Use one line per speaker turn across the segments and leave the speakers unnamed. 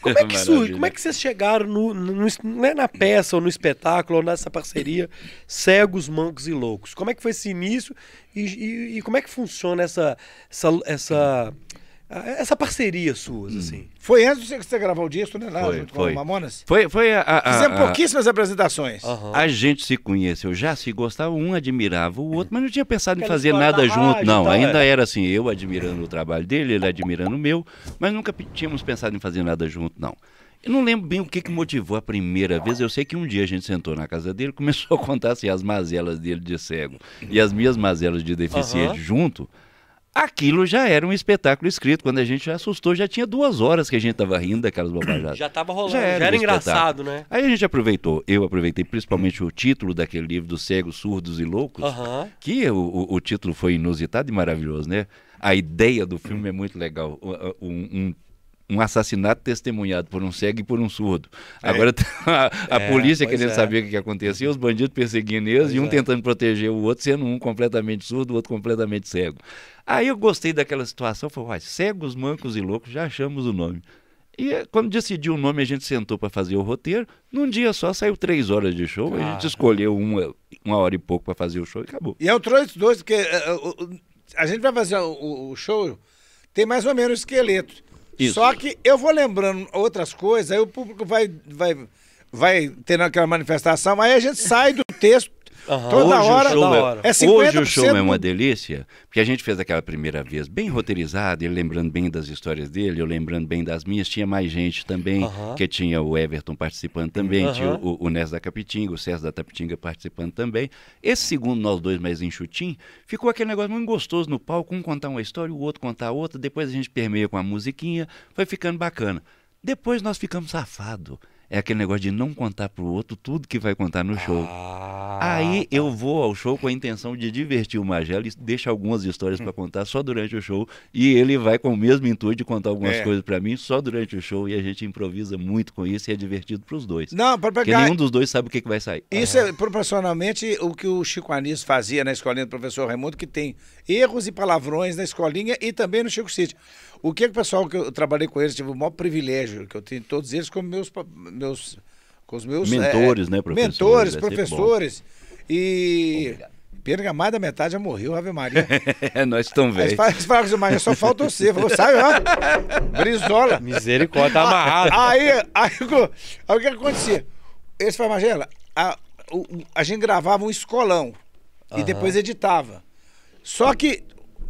Como é que isso? Como é que
vocês chegaram no, no, né, na peça, ou no espetáculo, ou nessa parceria Cegos, Mancos e Loucos? Como é que foi esse início e, e, e como é que funciona essa, essa, essa ah, essa parceria sua, hum. assim. Foi antes de você gravar o disco, né? Lá, foi, junto foi. com o Mamonas? Foi, foi a, a, Fizemos pouquíssimas apresentações. Uhum. A
gente se conheceu, já se gostava, um admirava o outro, mas não tinha pensado em fazer nada junto, não. ainda é. era assim, eu admirando o trabalho dele, ele admirando o meu, mas nunca tínhamos pensado em fazer nada junto, não. Eu não lembro bem o que, que motivou a primeira vez. Eu sei que um dia a gente sentou na casa dele, começou a contar assim, as mazelas dele de cego e as minhas mazelas de deficiente uhum. junto. Aquilo já era um espetáculo escrito. Quando a gente já assustou, já tinha duas horas que a gente estava rindo daquelas bobajadas. Já estava rolando, já era, já era um engraçado, né? Aí a gente aproveitou, eu aproveitei principalmente o título daquele livro dos cegos, surdos e loucos, que o, o, o, título foi inusitado e maravilhoso, né? A ideia do filme é muito legal. um, um um assassinato testemunhado por um cego e por um surdo. É. Agora tá a, a é, polícia querendo é. saber o que acontecia, os bandidos perseguindo eles pois e um é. tentando proteger o outro, sendo um completamente surdo, o outro completamente cego. Aí eu gostei daquela situação, falei, uai, cegos, mancos e loucos, já achamos o nome. E eh, quando decidiu o nome, a gente sentou para fazer o roteiro. Num dia só saiu três horas de show, a gente escolheu uma, eh, uma hora e pouco para fazer o show e acabou.
E o trouxe dois, porque uh, uh, a gente vai fazer o, o show, tem mais ou menos esqueleto. Isso. Só que eu vou lembrando outras coisas, aí o público vai, vai, vai tendo aquela manifestação, aí a gente sai do texto Uhum. Toda Hoje hora, o show, é- hora. É 50%. Hoje o show é uma
delícia, porque a gente fez aquela primeira vez bem roteirizado, ele lembrando bem das histórias dele, eu lembrando bem das minhas. Tinha mais gente também, uhum. que tinha o Everton participando também, uhum. tinha o, o, da Capitinga, o César da Tapitinga participando também. Esse segundo, nós dois mais enxutim, ficou aquele negócio muito gostoso no palco, um contar uma história, o outro contar outra, depois a gente permeia com a musiquinha, foi ficando bacana. Depois nós ficamos safados é aquele negócio de não contar pro outro tudo que vai contar no show. Ah, Aí ah, tá. eu vou ao show com a intenção de divertir o Magelo e deixa algumas histórias para hum. contar só durante o show. E ele vai com o mesmo intuito de contar algumas é. coisas para mim só durante o show. E a gente improvisa muito com isso e é divertido para os dois. Não, para pegar. Porque nenhum dos dois sabe o que, que vai sair.
Isso é. é proporcionalmente o que o Chico Anísio fazia na escolinha do professor Raimundo, que tem erros e palavrões na escolinha e também no Chico City. O que, é que o pessoal que eu trabalhei com eles, tive o maior privilégio que eu tenho, todos eles como meus. meus com os meus mentores, é, né, professor? Mentores, é professores. E mais Pergamada metade já morreu, Ave Maria.
É, nós Aí Eles
falam mas só falta você. Falou, sai, ó.
Brizola. Misericórdia, tá ah, amarrado.
Aí, aí, aí, aí o que acontecia? Esse Farmagela, a, o, a gente gravava um escolão uhum. e depois editava. Só que,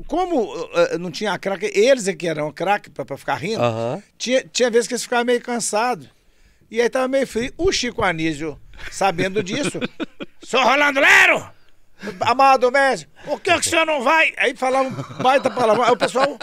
como uh, não tinha craque, eles é que eram craque pra, pra ficar rindo, uhum. tinha, tinha vezes que eles ficavam meio cansados. E aí tava meio frio. O Chico Anísio, sabendo disso, sou Rolando Lero! Amado Messi, por que, que o senhor não vai? Aí falava um baita palavra. Aí o pessoal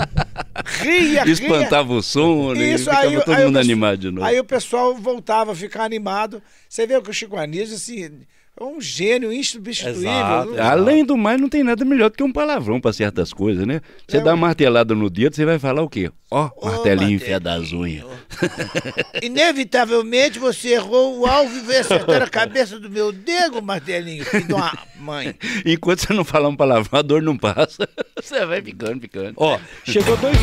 ria, ria. Espantava o som, né? Isso, aí, todo aí mundo animado de novo. Aí o
pessoal voltava a ficar animado. Você vê que o Chico Anísio, assim, é um gênio insubstituível. Exato.
Além do mais, não tem nada melhor do que um palavrão para certas coisas, né? Você é dá uma martelada no dedo, você vai falar o quê? Ó, oh, martelinho fé das unhas.
Inevitavelmente você errou o alvo e veio acertar a cabeça do meu dedo, martelinho,
filho de uma mãe. Enquanto você não falar um palavrão, a dor não passa. Você vai ficando, ficando. Ó, chegou dois.